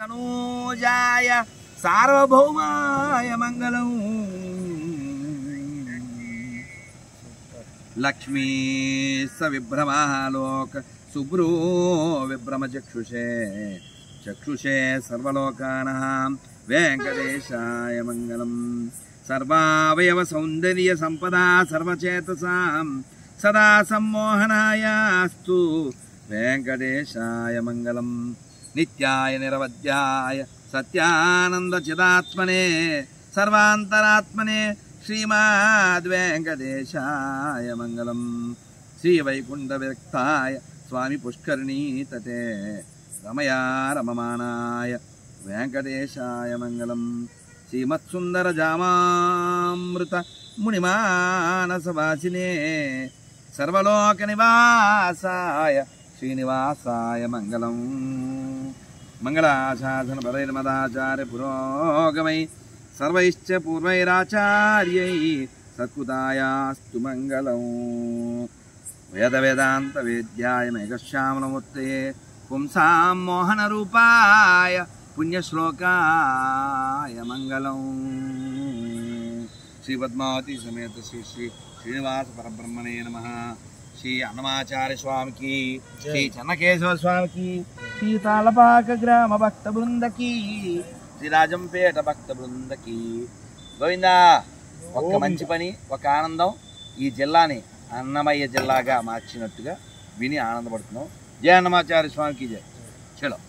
తనూజాయ సార్వభౌమాయ మంగళం లక్ష్మీ స విభ్రమాలోక సుబ్రూ విభ్రమ చక్షుషే చక్షుషే సర్వలోకాన వెంకటేశాయ మంగళం సర్వావయవ సౌందర్య సంపదా సర్వచేతసాం సదా సమ్మోహనాయాస్తు వెంకటేశాయ మంగళం नित्याय निरवध्याय सत्यानन्दचिदात्मने सर्वान्तरात्मने श्रीमाद्वेङ्कटेशाय मङ्गलम् श्रीवैकुण्ठविरक्ताय स्वामिपुष्करणीतटे रमया रममानाय वेङ्कटेशाय मङ्गलम् श्रीमत्सुन्दरजामामृत मुनिमानसवासिने सर्वलोकनिवासाय श्रीनिवासाय मङ्गलम् मंगलाशासनपरैर्मदाचार्य पुरोगमै सर्वैश्च पूर्वैराचार्यै सत्कृतायास्तु मङ्गलौ वेदवेदान्तवेद्याय पुंसा मोहन मोहनरूपाय पुण्यश्लोकाय मंगल श्री श्रीपद्मावती समेत श्री श्री श्रीनिवासपरब्रह्मणे नमः శ్రీ అన్నమాచార్య స్వామికి శ్రీ చెన్నకేశ్వర స్వామికి శ్రీ తాళపాక గ్రామ భక్త బృందకి శ్రీ రాజంపేట భక్త బృందకి గోవిందా ఒక్క మంచి పని ఒక ఆనందం ఈ జిల్లాని అన్నమయ్య జిల్లాగా మార్చినట్టుగా విని ఆనందపడుతున్నాం జయ అన్నమాచార్య స్వామికి జయ చలో